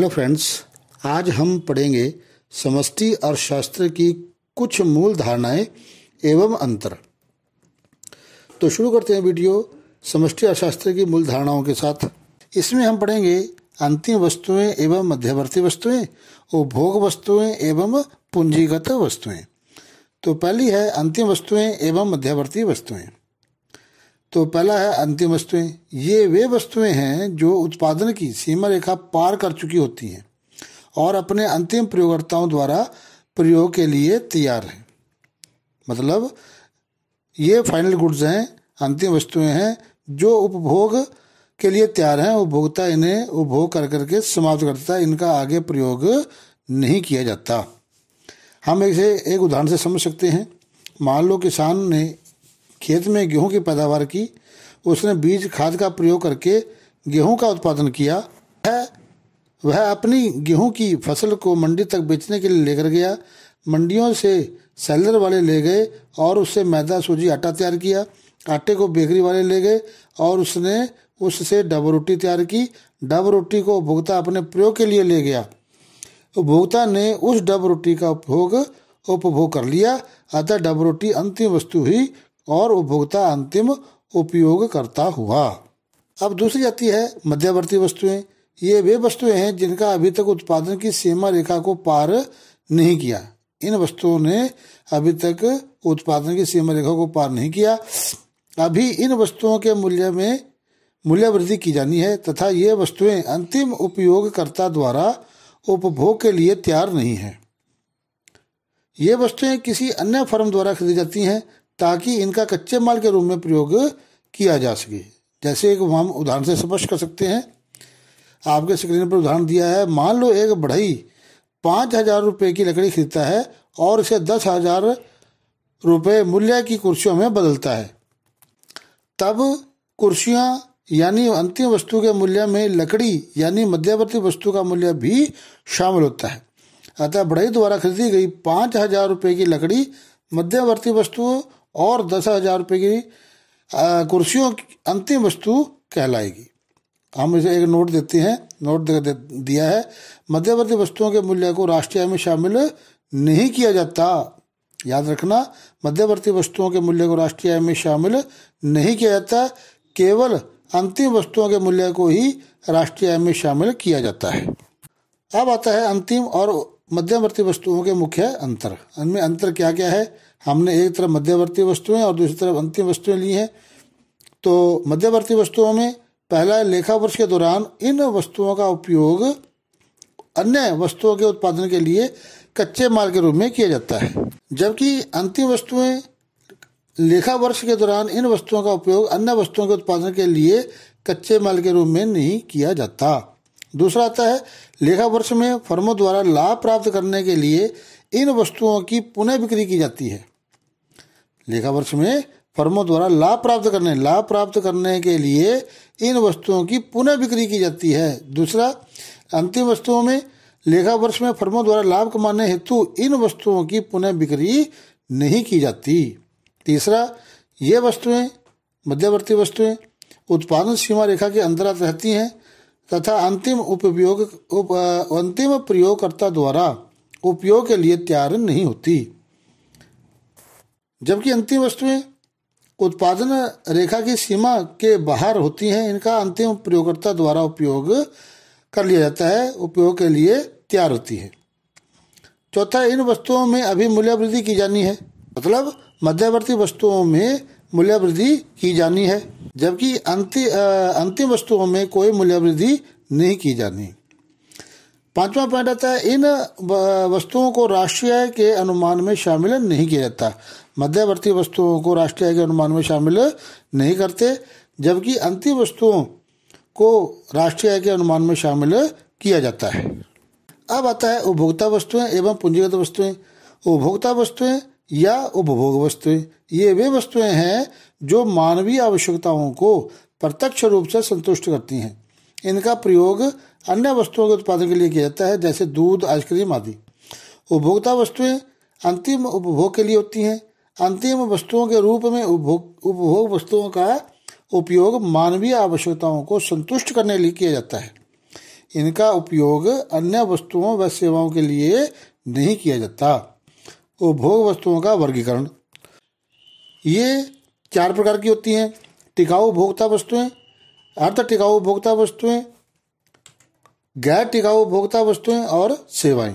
hello friends आज हम पढ़ेंगे समष्टि अर्थशास्त्र की कुछ मूल धारणाएं एवं अंतर तो शुरू करते हैं वीडियो समष्टि अर्थशास्त्र की मूल धारणाओं के साथ इसमें हम पढ़ेंगे अंतिम वस्तुएं एवं मध्यवर्ती वस्तुएं उपभोग वस्तुएं एवं पूंजीगत वस्तुएं तो पहली है अंतिम वस्तुएं एवं मध्यवर्ती वस्तुएं तो पहला है अंतिम वस्तुएं ये वे वस्तुएं हैं जो उत्पादन की सीमा रेखा पार कर चुकी होती हैं और अपने अंतिम प्रयोगकर्ताओं द्वारा प्रयोग के लिए तैयार हैं मतलब ये फाइनल गुड्स हैं अंतिम वस्तुएं हैं जो उपभोग के लिए तैयार हैं उपभोक्ता इन्हें उपभोग कर करके समाप्त करता है इनका आगे प्रयोग नहीं किया जाता हम इसे एक उदाहरण से समझ सकते हैं मान लो किसान ने खेत में गेहूं की पैदावार की उसने बीज खाद का प्रयोग करके गेहूं का उत्पादन किया वह वह अपनी गेहूं की फसल को मंडी तक बेचने के लिए लेकर गया मंडियों से सेलर वाले ले गए और उससे मैदा सूजी आटा तैयार किया आटे को बेकरी वाले ले गए और उसने उससे डब रोटी तैयार की डब रोटी को उपभोक्ता अपने प्रयोग के लिए ले गया उपभोक्ता ने उस डब रोटी का उपभोग उपभोग कर लिया अतः डब रोटी अंतिम वस्तु ही और उपभोक्ता अंतिम उपयोगकर्ता हुआ अब दूसरी जाती है मध्यवर्ती वस्तुएं ये वे वस्तुएं हैं जिनका अभी तक उत्पादन की सीमा रेखा को पार नहीं किया इन वस्तुओं ने अभी तक उत्पादन की सीमा रेखा को पार नहीं किया अभी इन वस्तुओं के मूल्य में मूल्य वृद्धि की जानी है तथा ये वस्तुएं अंतिम उपयोगकर्ता द्वारा उपभोग के लिए तैयार नहीं है ये वस्तुएं किसी अन्य फर्म द्वारा खरीदी जाती हैं ताकि इनका कच्चे माल के रूप में प्रयोग किया जा सके जैसे एक हम उदाहरण से स्पष्ट कर सकते हैं आपके स्क्रीन पर उदाहरण दिया है मान लो एक बढ़ई पाँच हजार रुपये की लकड़ी खरीदता है और इसे दस हजार रुपये मूल्य की कुर्सियों में बदलता है तब कुर्सियाँ यानी अंतिम वस्तु के मूल्य में लकड़ी यानी मध्यवर्ती वस्तु का मूल्य भी शामिल होता है अतः बढ़ई द्वारा खरीदी गई पाँच हजार रुपये की लकड़ी मध्यवर्ती वस्तुओं और दस हजार रुपये की कुर्सियों की अंतिम वस्तु कहलाएगी हम इसे एक नोट देते हैं नोट दे, दे, दिया है मध्यवर्ती वस्तुओं के मूल्य को राष्ट्रीय में शामिल नहीं किया जाता याद रखना मध्यवर्ती वस्तुओं के मूल्य को राष्ट्रीय में शामिल नहीं किया जाता केवल अंतिम वस्तुओं के मूल्य को ही राष्ट्रीय में शामिल किया जाता है अब आता है अंतिम और मध्यवर्ती वस्तुओं के मुख्य अंतर इनमें अंतर क्या क्या है हमने एक तरफ मध्यवर्ती वस्तुएं और दूसरी तरफ अंतिम वस्तुएं ली हैं तो मध्यवर्ती वस्तुओं में पहला लेखा वर्ष के दौरान इन वस्तुओं का उपयोग अन्य वस्तुओं के उत्पादन के लिए कच्चे माल के रूप में किया जाता है जबकि अंतिम वस्तुएं लेखा वर्ष के दौरान इन वस्तुओं का उपयोग अन्य वस्तुओं के उत्पादन के लिए कच्चे माल के रूप में नहीं किया जाता दूसरा आता है लेखा वर्ष में फर्मों द्वारा लाभ प्राप्त करने के लिए इन वस्तुओं की पुनः बिक्री की जाती है लेखा वर्ष में फर्मों द्वारा लाभ प्राप्त करने लाभ प्राप्त करने के लिए इन वस्तुओं की पुनः बिक्री की जाती है दूसरा अंतिम वस्तुओं में लेखा वर्ष में फर्मों द्वारा लाभ कमाने हेतु इन वस्तुओं की पुनः बिक्री नहीं की जाती तीसरा ये वस्तुएं मध्यवर्ती वस्तुएं उत्पादन सीमा रेखा के अंतर्गत रहती हैं तथा अंतिम उपयोग उप, अंतिम प्रयोगकर्ता द्वारा उपयोग के लिए तैयार नहीं होती जबकि अंतिम वस्तुएं उत्पादन रेखा की सीमा के बाहर होती हैं इनका अंतिम उपयोगकर्ता द्वारा उपयोग कर लिया जाता है उपयोग के लिए तैयार होती है चौथा इन वस्तुओं में अभी मूल्य वृद्धि की जानी है मतलब मध्यवर्ती वस्तुओं में मूल्य वृद्धि की जानी है जबकि अंतिम अंतिम वस्तुओं में कोई मूल्य वृद्धि नहीं की जानी पांचवा पॉइंट आता है इन वस्तुओं को राष्ट्रीय के अनुमान में शामिल नहीं किया जाता मध्यवर्ती वस्तुओं को राष्ट्रीय के अनुमान में शामिल नहीं करते जबकि अंतिम वस्तुओं को राष्ट्रीय आय के अनुमान में शामिल किया जाता है अब आता है उपभोक्ता वस्तुएं एवं पूंजीगत वस्तुएं उपभोक्ता वस्तुएं या उपभोग वस्तुएं ये वे वस्तुएं हैं जो मानवीय आवश्यकताओं को प्रत्यक्ष रूप से संतुष्ट करती हैं इनका प्रयोग अन्य वस्तुओं के उत्पादन के लिए किया जाता है जैसे दूध आइसक्रीम आदि उपभोक्ता वस्तुएं अंतिम उपभोग के लिए होती हैं अंतिम वस्तुओं के रूप में उपभोग वस्तुओं का उपयोग मानवीय आवश्यकताओं को संतुष्ट करने लिए किया जाता है इनका उपयोग अन्य वस्तुओं व सेवाओं के लिए नहीं किया जाता उपभोग वस्तुओं का वर्गीकरण ये चार प्रकार की होती हैं टिकाऊ उपभोक्ता वस्तुएं अर्ध टिकाऊ उपभोक्ता वस्तुएं गैर टिकाऊ उपभोक्ता वस्तुएं और सेवाएं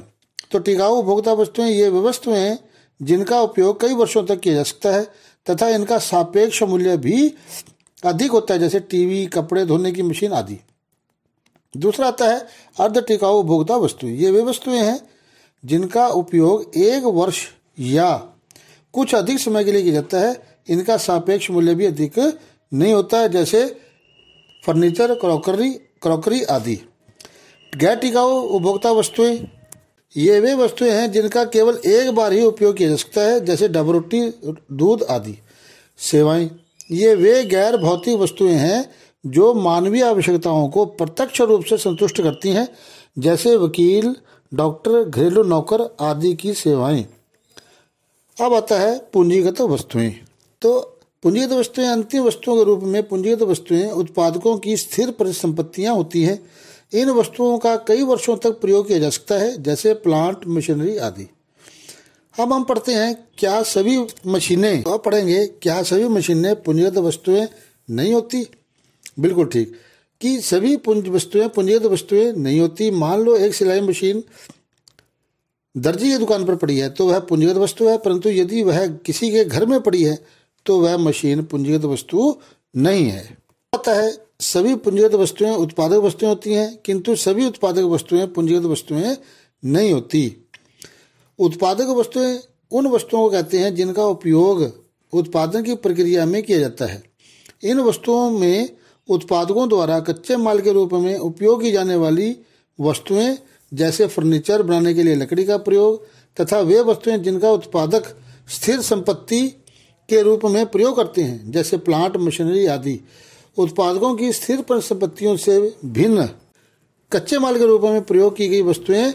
तो टिकाऊ उपभोक्ता वस्तुएं ये वस्तुएं जिनका उपयोग कई वर्षों तक किया जा सकता है तथा इनका सापेक्ष मूल्य भी अधिक होता है जैसे टीवी कपड़े धोने की मशीन आदि दूसरा आता है अर्ध टिकाऊ उपभोक्ता वस्तु ये वे वस्तुएं हैं जिनका उपयोग एक वर्ष या कुछ अधिक समय के लिए किया जाता है इनका सापेक्ष मूल्य भी अधिक नहीं होता है जैसे फर्नीचर क्रॉकरी क्रॉकरी आदि गैर टिकाऊ उपभोक्ता वस्तुएं ये वे वस्तुएं हैं जिनका केवल एक बार ही उपयोग किया जा सकता है जैसे रोटी दूध आदि सेवाएं ये वे गैर भौतिक वस्तुएं हैं जो मानवीय आवश्यकताओं को प्रत्यक्ष रूप से संतुष्ट करती हैं जैसे वकील डॉक्टर घरेलू नौकर आदि की सेवाएं अब आता है पूंजीगत वस्तुएं तो पूंजीगत वस्तुएं अंतिम वस्तुओं के रूप में पूंजीगत वस्तुएं उत्पादकों की स्थिर परिसंपत्तियां होती हैं इन वस्तुओं का कई वर्षों तक प्रयोग किया जा सकता है जैसे प्लांट मशीनरी आदि अब हम पढ़ते हैं क्या सभी मशीनें और पढ़ेंगे क्या सभी मशीनें पूंजीगत वस्तुएं नहीं होती बिल्कुल ठीक कि सभी पुंज वस्तुएं पूंजीगत वस्तुएं नहीं होती मान लो एक सिलाई मशीन दर्जी की दुकान पर पड़ी है तो वह पूंजीगत वस्तु है परंतु यदि वह किसी के घर में पड़ी है तो वह मशीन पूंजीगत वस्तु नहीं है है सभी पूंजीगत वस्तुएं उत्पादक वस्तुएं होती हैं किंतु सभी उत्पादक वस्तुएं पूंजीगत वस्तुएं नहीं होती उत्पादक वस्तुएं उन वस्तुओं को कहते हैं जिनका उपयोग उत्पादन की प्रक्रिया में किया जाता है इन वस्तुओं में उत्पादकों द्वारा कच्चे माल के रूप में उपयोग की जाने वाली वस्तुएं जैसे फर्नीचर बनाने के लिए लकड़ी का प्रयोग तथा वे वस्तुएं जिनका उत्पादक स्थिर संपत्ति के रूप में प्रयोग करते हैं जैसे प्लांट मशीनरी आदि उत्पादकों की स्थिर परिसंपत्तियों से भिन्न कच्चे माल के रूप में प्रयोग की गई वस्तुएं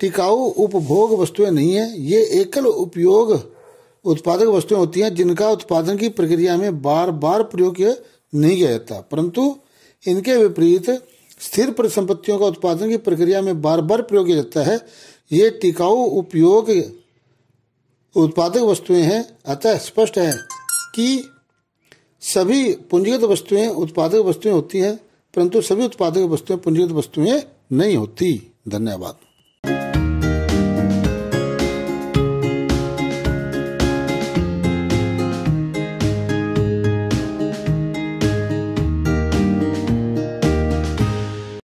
टिकाऊ उपभोग वस्तुएं नहीं है ये एकल उपयोग उत्पादक वस्तुएं होती हैं जिनका उत्पादन की प्रक्रिया में बार बार प्रयोग किया नहीं किया जाता परंतु इनके विपरीत स्थिर परिसंपत्तियों का उत्पादन की प्रक्रिया में बार बार प्रयोग किया जाता है ये टिकाऊ उपयोग उत्पादक वस्तुएं हैं अतः स्पष्ट है कि सभी पूंजीगत वस्तुएं उत्पादक वस्तुएं होती है परंतु सभी उत्पादक वस्तुएं पूंजीगत वस्तुएं नहीं होती धन्यवाद